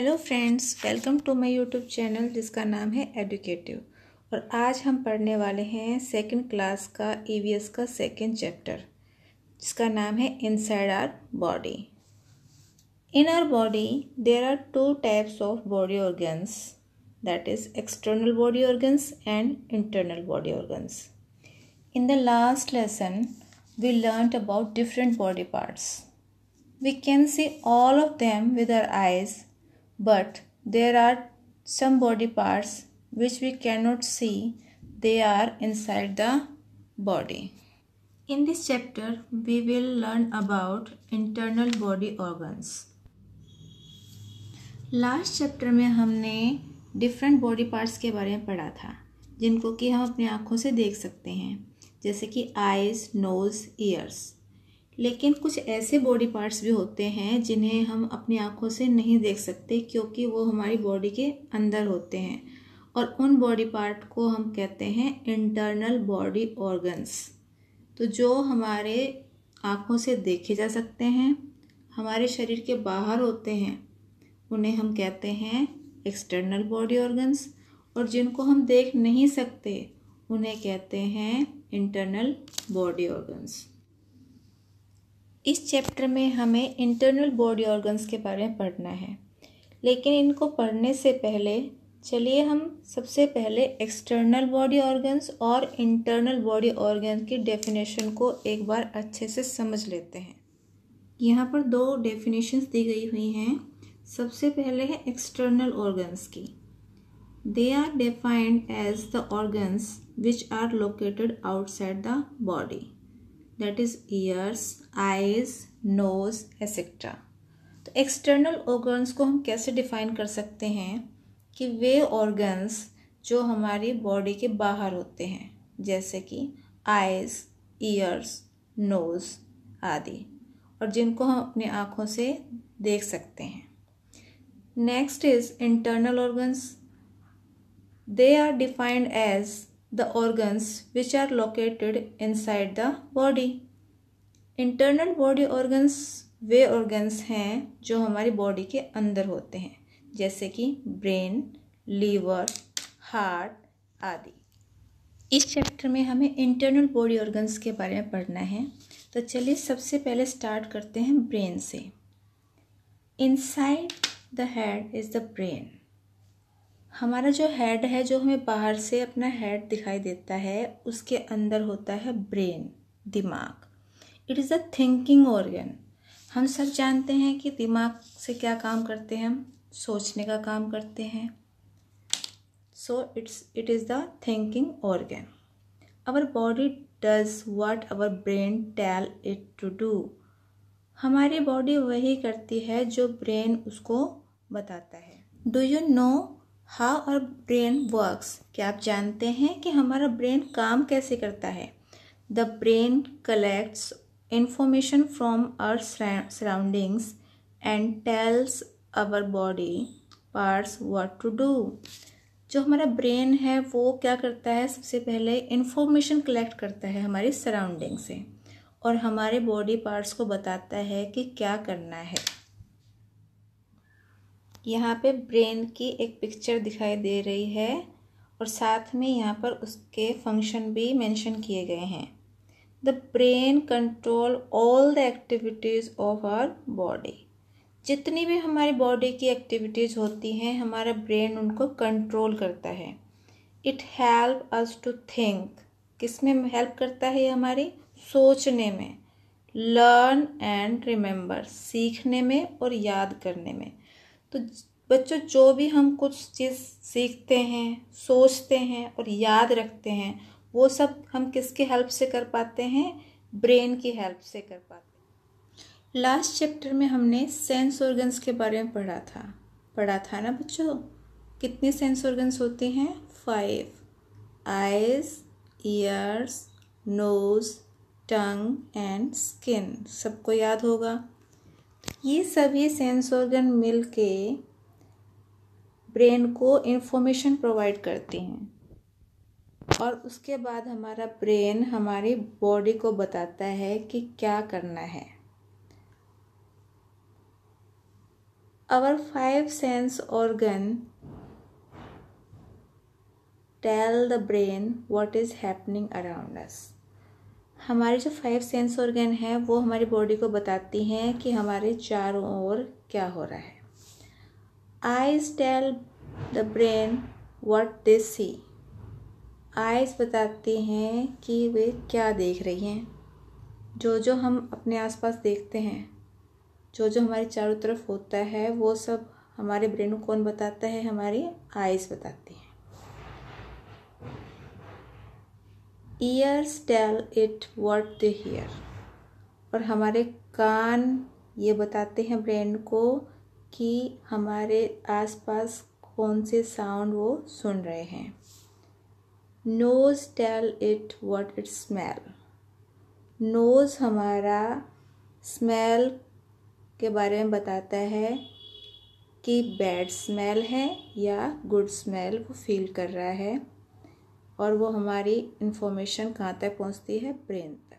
Hello friends welcome to my YouTube channel जिसका नाम है एडुकेटिव और आज हम पढ़ने वाले हैं सेकंड क्लास का ईवीएस e का सेकंड चैप्टर जिसका नाम है inside our body in our body there are two types of body organs that is external body organs and internal body organs in the last lesson we learn about different body parts we can see all of them with our eyes but there are some body parts which we cannot see, they are inside the body. In this chapter, we will learn about internal body organs. Last chapter में हमने different body parts के बारे में पढ़ा था जिनको कि हम अपनी आँखों से देख सकते हैं जैसे कि आइज़ नोज़ ईयर्स लेकिन कुछ ऐसे बॉडी पार्ट्स भी होते हैं जिन्हें हम अपनी आँखों से नहीं देख सकते क्योंकि वो हमारी बॉडी के अंदर होते हैं और उन बॉडी पार्ट को हम कहते हैं इंटरनल बॉडी ऑर्गन्स तो जो हमारे आँखों से देखे जा सकते हैं हमारे शरीर के बाहर होते हैं उन्हें हम कहते हैं एक्सटर्नल बॉडी ऑर्गन्स और जिनको हम देख नहीं सकते उन्हें कहते हैं इंटरनल बॉडी ऑर्गन्स इस चैप्टर में हमें इंटरनल बॉडी ऑर्गन्स के बारे में पढ़ना है लेकिन इनको पढ़ने से पहले चलिए हम सबसे पहले एक्सटर्नल बॉडी ऑर्गन्स और इंटरनल बॉडी ऑर्गन की डेफिनेशन को एक बार अच्छे से समझ लेते हैं यहाँ पर दो डेफिनेशंस दी गई हुई हैं सबसे पहले है एक्सटर्नल ऑर्गन्स की they are defined as the organs which are located outside the body that is ears eyes nose etcetera तो एक्सटर्नल ऑर्गन्स को हम कैसे डिफाइन कर सकते हैं कि वे ऑर्गन्स जो हमारी बॉडी के बाहर होते हैं जैसे कि आइज़ ईयर्स नोज़ आदि और जिनको हम अपनी आँखों से देख सकते हैं next is internal organs they are defined as the organs which are located inside the body. internal body organs वे organs हैं जो हमारी body के अंदर होते हैं जैसे कि brain liver heart आदि इस chapter में हमें internal body organs के बारे में पढ़ना है तो चलिए सबसे पहले start करते हैं brain से inside the head is the brain हमारा जो हेड है जो हमें बाहर से अपना हेड दिखाई देता है उसके अंदर होता है ब्रेन दिमाग it is a thinking organ हम सब जानते हैं कि दिमाग से क्या काम करते हैं हम सोचने का काम करते हैं so it's it is the thinking organ our body does what our brain tell it to do हमारी बॉडी वही करती है जो ब्रेन उसको बताता है do you know how our brain works क्या आप जानते हैं कि हमारा ब्रेन काम कैसे करता है the brain collects information from our surroundings and tells our body parts what to do जो हमारा ब्रेन है वो क्या करता है सबसे पहले इन्फॉर्मेशन कलेक्ट करता है हमारी सराउंडिंग से और हमारे बॉडी पार्ट्स को बताता है कि क्या करना है यहाँ पे ब्रेन की एक पिक्चर दिखाई दे रही है और साथ में यहाँ पर उसके फंक्शन भी मेंशन किए गए हैं the brain control all the activities of our body जितनी भी हमारी बॉडी की एक्टिविटीज़ होती हैं हमारा ब्रेन उनको कंट्रोल करता है it help us to think किस में हेल्प करता है हमारी सोचने में लर्न एंड रिमेंबर सीखने में और याद करने में तो बच्चों जो भी हम कुछ चीज़ सीखते हैं सोचते हैं और याद रखते हैं वो सब हम किसके हेल्प से कर पाते हैं ब्रेन की हेल्प से कर पाते हैं लास्ट चैप्टर में हमने सेंस ऑर्गन्स के बारे में पढ़ा था पढ़ा था ना बच्चों कितने सेंस ऑर्गन्स होते हैं five eyes ears nose tongue and skin सबको याद होगा ये सभी सेंस ऑर्गन मिल के ब्रेन को इन्फॉर्मेशन प्रोवाइड करते हैं और उसके बाद हमारा ब्रेन हमारी बॉडी को बताता है कि क्या करना है our five sense organ tell the brain what is happening around us हमारे जो फाइव सेंस ऑर्गन है वो हमारी बॉडी को बताती हैं कि हमारे चारों ओर क्या हो रहा है eyes tell the brain what they see eyes बताती हैं कि वे क्या देख रही हैं जो जो हम अपने आसपास देखते हैं जो जो हमारे चारों तरफ होता है वो सब हमारे ब्रेन को कौन बताता है हमारी आइज बताती हैं ears tell it what the hear और हमारे कान ये बताते हैं ब्रेन को कि हमारे आसपास कौन से साउंड वो सुन रहे हैं nose tell it what it smell nose हमारा स्मेल के बारे में बताता है कि बैड स्मेल है या गुड स्मेल वो फील कर रहा है और वो हमारी इन्फॉर्मेशन कहाँ तक पहुँचती है ब्रेन तक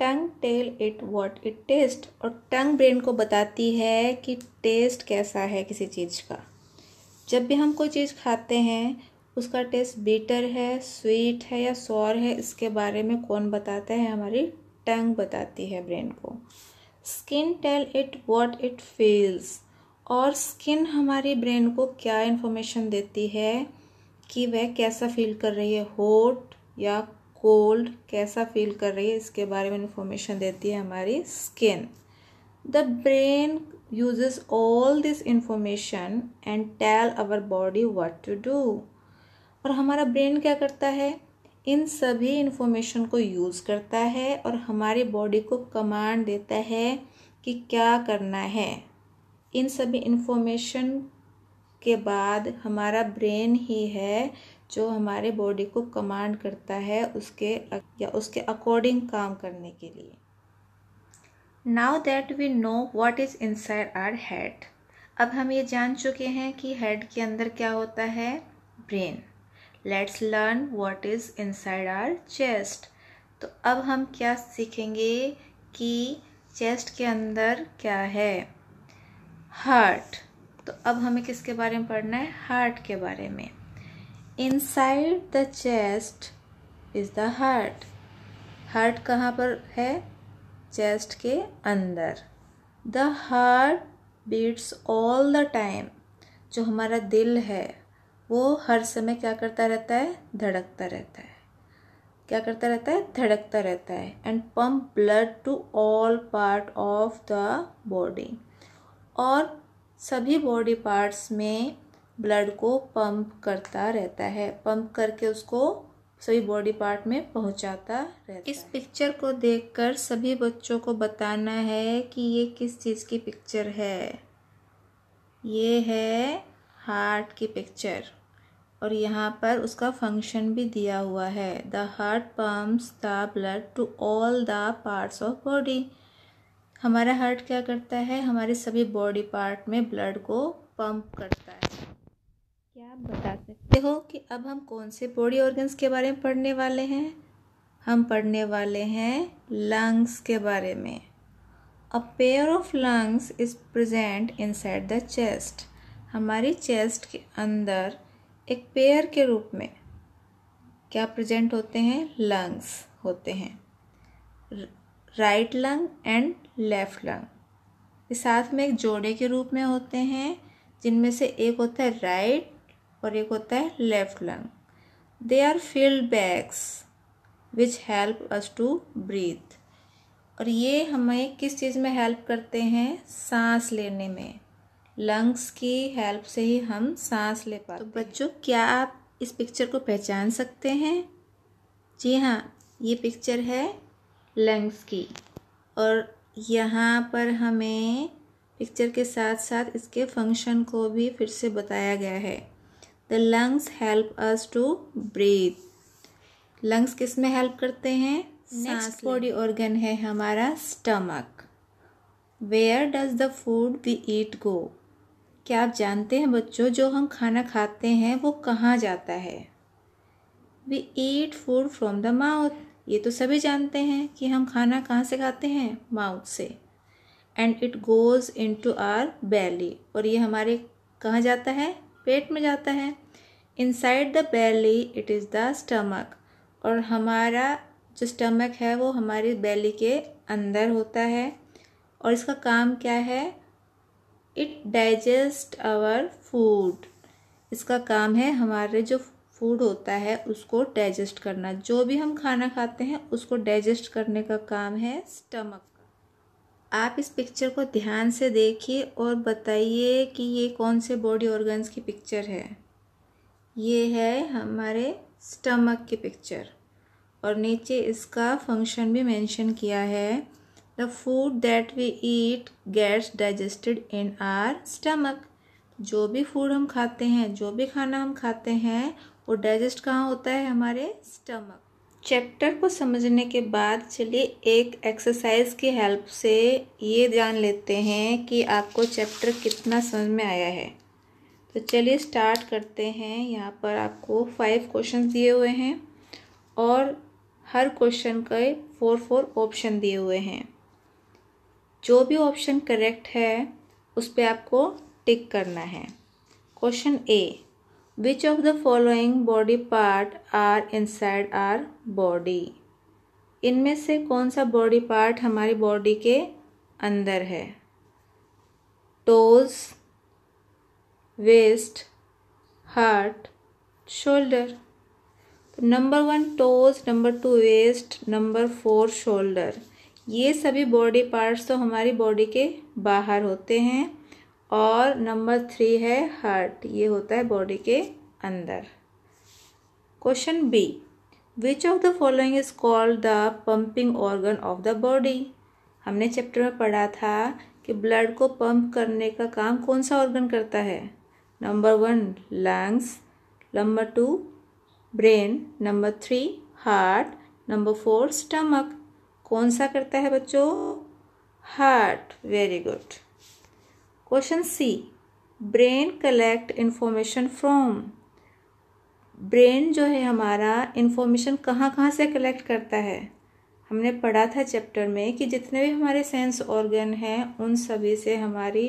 tongue tell it what it taste और टंग ब्रेन को बताती है कि टेस्ट कैसा है किसी चीज़ का जब भी हम कोई चीज़ खाते हैं उसका टेस्ट बीटर है स्वीट है या सौर है इसके बारे में कौन बताता है हमारी टंग बताती है ब्रेन को skin tell it what it feels और स्किन हमारी ब्रेन को क्या इन्फॉर्मेशन देती है कि वह कैसा फील कर रही है हॉट या कोल्ड कैसा फील कर रही है इसके बारे में इंफॉर्मेशन देती है हमारी skin the brain uses all this information and tell our body what to do और हमारा ब्रेन क्या करता है इन सभी इन्फॉर्मेशन को यूज़ करता है और हमारी बॉडी को कमांड देता है कि क्या करना है इन सभी इन्फॉर्मेशन के बाद हमारा ब्रेन ही है जो हमारे बॉडी को कमांड करता है उसके या उसके अकॉर्डिंग काम करने के लिए now that we know what is inside our head अब हम ये जान चुके हैं कि हेड के अंदर क्या होता है brain let's learn what is inside our chest तो अब हम क्या सीखेंगे कि चेस्ट के अंदर क्या है हार्ट तो अब हमें किसके बारे में पढ़ना है हार्ट के बारे में inside the chest is the heart heart कहाँ पर है चेस्ट के अंदर the heart beats all the time जो हमारा दिल है वो हर समय क्या करता रहता है धड़कता रहता है क्या करता रहता है धड़कता रहता है and pump blood to all part of the body और सभी बॉडी पार्ट्स में ब्लड को पंप करता रहता है पंप करके उसको सभी बॉडी पार्ट में पहुंचाता रहता इस पिक्चर को देखकर सभी बच्चों को बताना है कि ये किस चीज़ की पिक्चर है ये है हार्ट की पिक्चर और यहाँ पर उसका फंक्शन भी दिया हुआ है the heart pumps the blood to all the parts of body हमारा हार्ट क्या करता है हमारे सभी बॉडी पार्ट में ब्लड को पंप करता है क्या आप बता सकते हो कि अब हम कौन से बॉडी ऑर्गन्स के बारे में पढ़ने वाले हैं हम पढ़ने वाले हैं लंग्स के बारे में a pair of lungs is present in the chest हमारी चेस्ट के अंदर एक पेयर के रूप में क्या प्रेजेंट होते हैं लंग्स होते हैं right lung and left lung ये साथ में एक जोड़े के रूप में होते हैं जिनमें से एक होता है राइट और एक होता है left lung they are filled bags which help us to breathe और ये हमें किस चीज़ में हेल्प करते हैं सांस लेने में लंग्स की हेल्प से ही हम सांस ले पाते तो बच्चों क्या आप इस पिक्चर को पहचान सकते हैं जी हाँ ये पिक्चर है लंग्स की और यहाँ पर हमें पिक्चर के साथ साथ इसके फंक्शन को भी फिर से बताया गया है the lungs help us to breathe lungs किस में हेल्प करते हैं नेक्स्ट बॉडी ऑर्गन है हमारा stomach where does the food we eat go क्या आप जानते हैं बच्चों जो हम खाना खाते हैं वो कहाँ जाता है we eat food from the mouth ये तो सभी जानते हैं कि हम खाना कहाँ से खाते हैं माउथ से and it goes into our belly और ये हमारे कहाँ जाता है पेट में जाता है inside the belly it is the stomach और हमारा जो स्टमक है वो हमारी बैली के अंदर होता है और इसका काम क्या है इट डाइजेस्ट आवर फूड इसका काम है हमारे जो फूड होता है उसको डाइजेस्ट करना जो भी हम खाना खाते हैं उसको डाइजेस्ट करने का काम है स्टमक आप इस पिक्चर को ध्यान से देखिए और बताइए कि ये कौन से बॉडी ऑर्गन्स की पिक्चर है ये है हमारे स्टमक की पिक्चर और नीचे इसका फंक्शन भी मेंशन किया है the food that we eat gets digested in our stomach जो भी फूड हम खाते हैं जो भी खाना हम खाते हैं और डाइजेस्ट कहाँ होता है हमारे स्टमक चैप्टर को समझने के बाद चलिए एक एक्सरसाइज की हेल्प से ये जान लेते हैं कि आपको चैप्टर कितना समझ में आया है तो चलिए स्टार्ट करते हैं यहाँ पर आपको फाइव क्वेश्चन दिए हुए हैं और हर क्वेश्चन के फोर फोर ऑप्शन दिए हुए हैं जो भी ऑप्शन करेक्ट है उस पर आपको टिक करना है question A of the following body part are inside our body इनमें से कौन सा बॉडी पार्ट हमारी बॉडी के अंदर है toes waist heart shoulder number one toes number two waist number four shoulder ये सभी बॉडी पार्ट्स तो हमारी बॉडी के बाहर होते हैं और नंबर थ्री है हार्ट ये होता है बॉडी के अंदर question B which of the following is called the pumping organ of the body हमने चैप्टर में पढ़ा था कि ब्लड को पंप करने का काम कौन सा ऑर्गन करता है number one lungs number two brain number three heart number four stomach कौन सा करता है बच्चों heart very good question C brain collect information from brain जो है हमारा इन्फॉर्मेशन कहाँ कहाँ से कलेक्ट करता है हमने पढ़ा था चैप्टर में कि जितने भी हमारे सेंस ऑर्गन हैं उन सभी से हमारी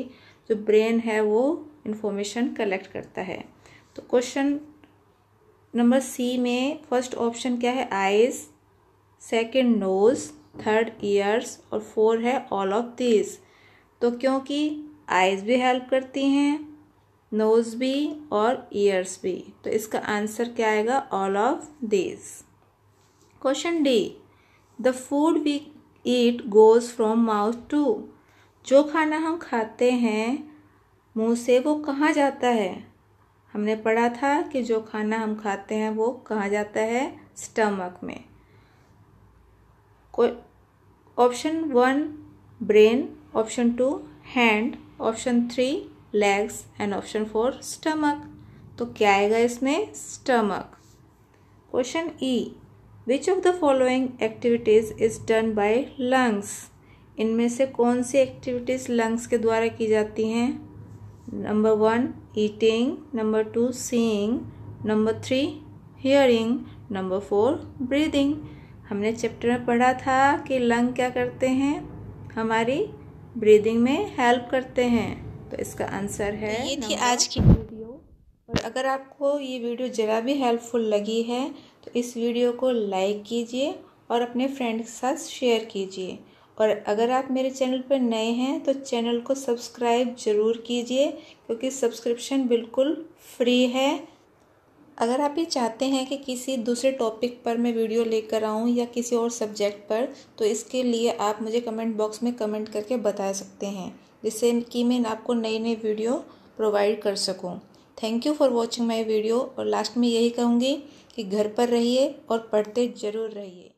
जो ब्रेन है वो इन्फॉर्मेशन कलेक्ट करता है तो क्वेश्चन नंबर सी में फर्स्ट ऑप्शन क्या है eyes second nose third ears और फोर है ऑल ऑफ दिस तो क्योंकि आइज़ भी हेल्प करती हैं नोज़ भी और ईयर्स भी तो इसका आंसर क्या आएगा all of this question D the food we eat goes from mouth to जो खाना हम खाते हैं मुंह से वो कहाँ जाता है हमने पढ़ा था कि जो खाना हम खाते हैं वो कहाँ जाता है स्टमक में option one brain option two hand option three legs and option four stomach तो क्या आएगा इसमें stomach question E which of the following activities is done by lungs इनमें से कौन सी एक्टिविटीज़ लंग्स के द्वारा की जाती हैं number one eating number two seeing number three hearing number four breathing हमने चैप्टर में पढ़ा था कि लंग क्या करते हैं हमारी ब्रीदिंग में हेल्प करते हैं तो इसका आंसर है ये थी आज की वीडियो और अगर आपको ये वीडियो ज़रा भी हेल्पफुल लगी है तो इस वीडियो को लाइक कीजिए और अपने फ्रेंड के साथ शेयर कीजिए और अगर आप मेरे चैनल पर नए हैं तो चैनल को सब्सक्राइब ज़रूर कीजिए क्योंकि सब्सक्रिप्शन बिल्कुल फ्री है अगर आप ये चाहते हैं कि किसी दूसरे टॉपिक पर मैं वीडियो लेकर आऊँ या किसी और सब्जेक्ट पर तो इसके लिए आप मुझे कमेंट बॉक्स में कमेंट करके बता सकते हैं जिससे कि मैं आपको नई नई वीडियो प्रोवाइड कर सकूँ thank you for watching my video और लास्ट में यही कहूँगी कि घर पर रहिए और पढ़ते ज़रूर रहिए